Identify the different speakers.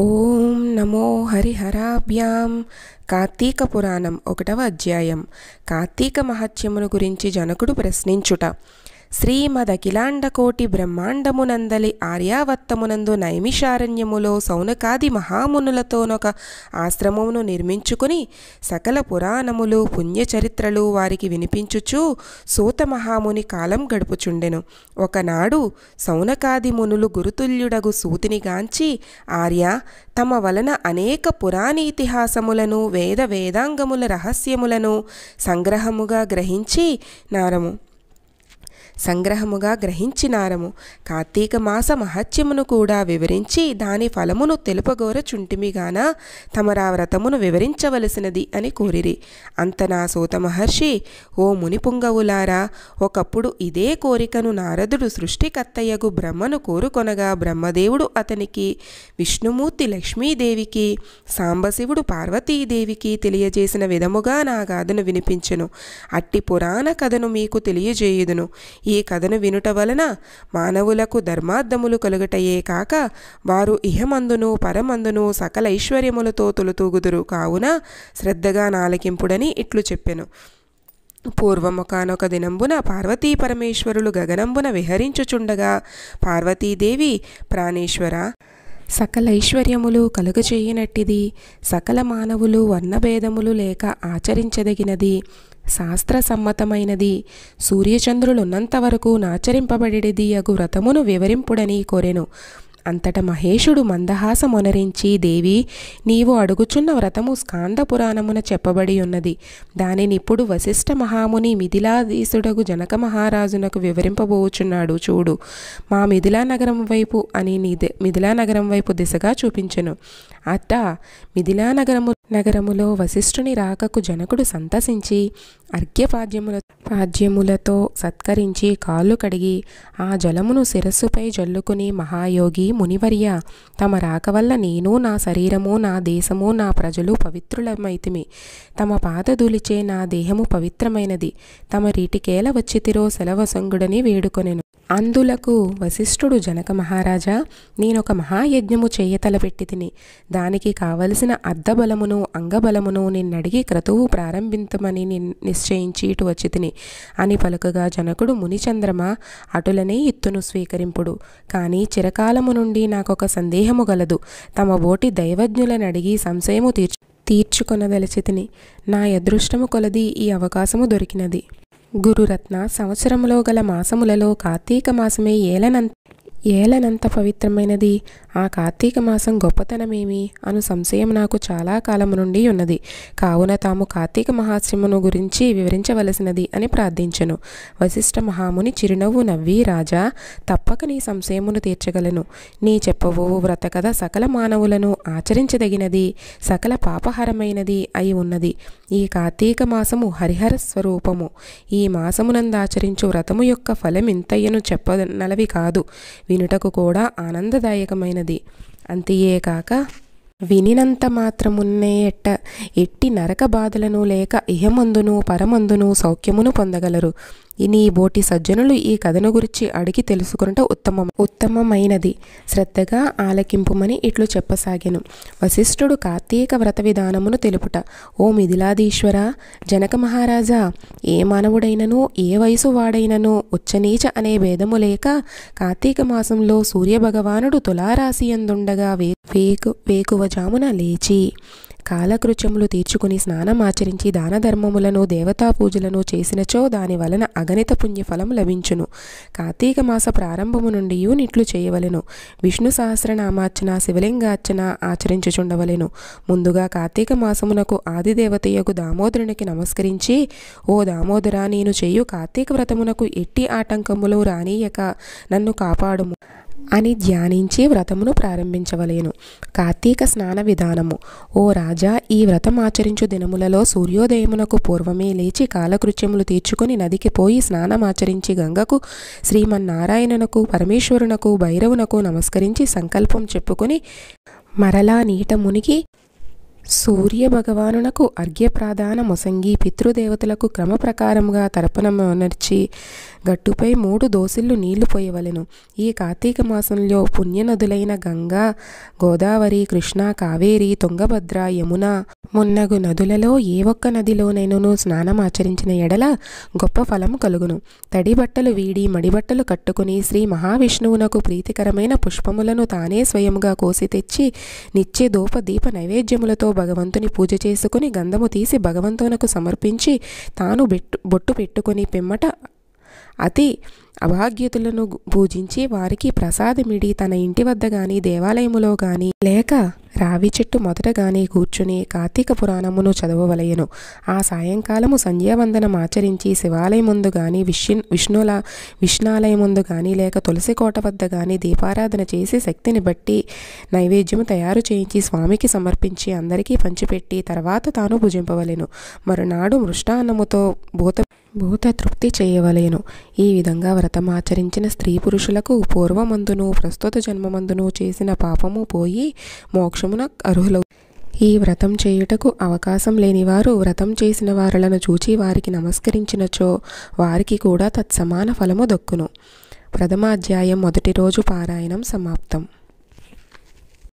Speaker 1: ఓం నమో హరిహరాభ్యాం కార్తీక పురాణం ఒకటవ అధ్యాయం కార్తీక మహత్యమును గురించి జనకుడు ప్రశ్నించుట శ్రీమదఖిలాండకోటి బ్రహ్మాండమునందలి ఆర్యావత్తమునందు నైమిషారణ్యములో సౌనకాది మహామునులతోనొక ఆశ్రమమును నిర్మించుకుని సకల పురాణములు పుణ్యచరిత్రలు వారికి వినిపించుచూ సూత మహాముని కాలం గడుపుచుండెను ఒకనాడు సౌనకాది మునులు గురుతుల్యుడగు సూతినిగాంచి ఆర్య తమ వలన అనేక పురాణీతిహాసములను వేద వేదాంగముల రహస్యములను సంగ్రహముగా గ్రహించి నారము సంగ్రహముగా గ్రహించినారము కార్తీక మాస మహత్యమును కూడా వివరించి దాని ఫలమును తెలుపగోరచుంటిమిగాన తమరా వ్రతమును వివరించవలసినది అని కోరిరి అంతనా సూత మహర్షి ఓ మునిపుంగవులారా ఒకప్పుడు ఇదే కోరికను నారదుడు సృష్టికర్తయ్యకు బ్రహ్మను కోరుకొనగా బ్రహ్మదేవుడు అతనికి విష్ణుమూర్తి లక్ష్మీదేవికి సాంబశివుడు పార్వతీదేవికి తెలియజేసిన విధముగా నా గాథను వినిపించను అట్టి పురాణ కథను మీకు తెలియజేయుదును ఈ కథను వినుట వలన మానవులకు ధర్మార్థములు కలుగుటయే కాక వారు ఇహమందును పరమందును సకల ఐశ్వర్యములతో తొలుతూగుదురు కావున శ్రద్ధగా నాలకింపుడని ఇట్లు చెప్పెను పూర్వముఖానొక దినంబున పార్వతీ పరమేశ్వరులు గగనంబున విహరించుచుండగా పార్వతీదేవి ప్రాణేశ్వర సకల ఐశ్వర్యములు కలుగచేయనట్టిది సకల మానవులు వర్ణభేదములు లేక ఆచరించదగినది శాస్త్ర సమ్మతమైనది సూర్యచంద్రులున్నంత వరకు నాచరింపబడేది అగు వ్రతమును వివరింపుడని కోరెను అంతట మహేషుడు మొనరించి దేవి నీవు అడుగుచున్న వ్రతము స్కాంద పురాణమున చెప్పబడి ఉన్నది దానినిప్పుడు వశిష్ఠ మహాముని మిథిలాధీసుడగు జనక మహారాజునకు వివరింపబోచున్నాడు చూడు మా మిథిలా నగరం వైపు అని నీ మిథిలా నగరం వైపు దిశగా చూపించను అత్త మిథిలా నగరము నగరములో వశిష్ఠుని రాకకు జనకుడు సంతసించి అర్ఘ్యపాద్యముల పాద్యములతో సత్కరించి కాళ్ళు కడిగి ఆ జలమును శిరస్సుపై జల్లుకుని మహాయోగి మునివర్య తమ రాక వల్ల నేను నా శరీరము నా దేశము నా ప్రజలు పవిత్రులమైతిమి తమ పాదధూలిచే నా దేహము పవిత్రమైనది తమ రీటికేల వచ్చితిరో సెలవసంగుడని వేడుకొనెను అందులకు వశిష్ఠుడు జనక మహారాజా నేనొక మహాయజ్ఞము పెట్టి తిని దానికి కావలసిన అర్ధబలమును అంగబలమును నిన్నడిగి క్రతువు ప్రారంభింతమని నిశ్చయించి ఇటు వచ్చి తిని అని పలుకగా జనకుడు మునిచంద్రమ అటులనే ఇత్తును స్వీకరింపుడు కానీ చిరకాలము నుండి నాకొక సందేహము గలదు తమ ఓటి దైవజ్ఞులను అడిగి సంశయము తీర్చు తీర్చుకొనదలచితిని నా అదృష్టము కొలది ఈ అవకాశము దొరికినది గురురత్న సంవత్సరములో గల మాసములలో కార్తీక మాసమే ఏలనంత ఏలనంత పవిత్రమైనది ఆ కార్తీక మాసం గొప్పతనమేమి అను సంశయం నాకు చాలా కాలం నుండి ఉన్నది కావున తాము కార్తీక మహాశ్రమును గురించి వివరించవలసినది అని ప్రార్థించను వశిష్ట మహాముని చిరునవ్వు నవ్వి రాజా తప్పక నీ సంశయమును తీర్చగలను నీ చెప్పవు వ్రత కథ సకల మానవులను ఆచరించదగినది సకల పాపహరమైనది అయి ఉన్నది ఈ కార్తీక మాసము హరిహర స్వరూపము ఈ మాసమునందాచరించు వ్రతము యొక్క ఫలం ఇంతయ్యను చెప్పనలవి కాదు వినుటకు కూడా ఆనందదాయకమైనది అంతయే కాక వినినంత మాత్రమున్నే ఎట్ట ఎట్టి నరక బాధలను లేక ఇహమందును పరమందును సౌఖ్యమును పొందగలరు ఇని బోటి సజ్జనులు ఈ కథను గురించి అడిగి తెలుసుకునట ఉత్తమం ఉత్తమమైనది శ్రద్ధగా ఆలకింపుమని ఇట్లు చెప్పసాగాను వశిష్ఠుడు కార్తీక వ్రత విధానమును తెలుపుట ఓ మిథిలాదీశ్వర జనక మహారాజా ఏ మానవుడైనను ఏ వయసు వాడైనను ఉచ్చనీచ అనే భేదము లేక కార్తీక మాసంలో సూర్యభగవానుడు తులారాశి ఎందుండగా వే వేకు వేకువజామున లేచి కాలకృత్యములు తీర్చుకుని స్నానం ఆచరించి దాన ధర్మములను దేవతా పూజలను చేసినచో దాని వలన అగణిత పుణ్యఫలం లభించును కార్తీక మాస ప్రారంభము నుండి నిట్లు చేయవలెను విష్ణు సహస్రనామార్చన శివలింగార్చన ఆచరించుచుండవలెను ముందుగా కార్తీక మాసమునకు ఆదిదేవతయ్యకు దామోదరునికి నమస్కరించి ఓ దామోదర నేను చేయు కార్తీక వ్రతమునకు ఎట్టి ఆటంకములు రానీయక నన్ను కాపాడుము అని ధ్యానించి వ్రతమును ప్రారంభించవలేను కార్తీక స్నాన విధానము ఓ రాజా ఈ వ్రతం ఆచరించు దినములలో సూర్యోదయమునకు పూర్వమే లేచి కాలకృత్యములు తీర్చుకుని నదికి పోయి స్నానమాచరించి గంగకు శ్రీమన్నారాయణునకు పరమేశ్వరునకు భైరవునకు నమస్కరించి సంకల్పం చెప్పుకుని మరలా నీట మునిగి భగవానునకు అర్ఘ్యప్రాధాన మొసంగి పితృదేవతలకు క్రమ ప్రకారముగా తర్పణమనర్చి గట్టుపై మూడు దోసిళ్ళు నీళ్లు పోయవలెను ఈ కార్తీక మాసంలో పుణ్యనదులైన గంగా గోదావరి కృష్ణ కావేరి తుంగభద్ర యమున మున్నగు నదులలో ఏ ఒక్క నదిలోనైనను స్నానం ఆచరించిన ఎడల గొప్ప ఫలం కలుగును తడి బట్టలు వీడి మడిబట్టలు కట్టుకుని శ్రీ మహావిష్ణువునకు ప్రీతికరమైన పుష్పములను తానే స్వయముగా కోసి తెచ్చి నిత్య దూప దీప నైవేద్యములతో భగవంతుని పూజ చేసుకుని గంధము తీసి భగవంతునకు సమర్పించి తాను బొట్టు పెట్టుకుని పిమ్మట అతి అభాగ్యతులను పూజించి వారికి ప్రసాదమిడి తన ఇంటి వద్ద గాని దేవాలయములో గాని లేక రావి చెట్టు మొదటగానే కూర్చుని కార్తీక పురాణమును చదవవలయను ఆ సాయంకాలము సంధ్యావందనం ఆచరించి శివాలయం ముందు గాని విష్ణు విష్ణుల విష్ణాలయం ముందు గాని లేక తులసి కోట వద్ద గాని దీపారాధన చేసి శక్తిని బట్టి నైవేద్యము తయారు చేయించి స్వామికి సమర్పించి అందరికీ పంచిపెట్టి తర్వాత తాను భుజింపవలెను మరునాడు మృష్టాన్నముతో భూత భూత తృప్తి చేయవలేను ఈ విధంగా వ్రతం ఆచరించిన స్త్రీ పురుషులకు పూర్వమందును ప్రస్తుత జన్మమందును చేసిన పాపము పోయి మోక్షమున అర్హులవు ఈ వ్రతం చేయుటకు అవకాశం లేనివారు వ్రతం చేసిన వారులను చూచి వారికి నమస్కరించినచో వారికి కూడా తత్సమాన ఫలము దొక్కును ప్రథమాధ్యాయం మొదటి రోజు పారాయణం సమాప్తం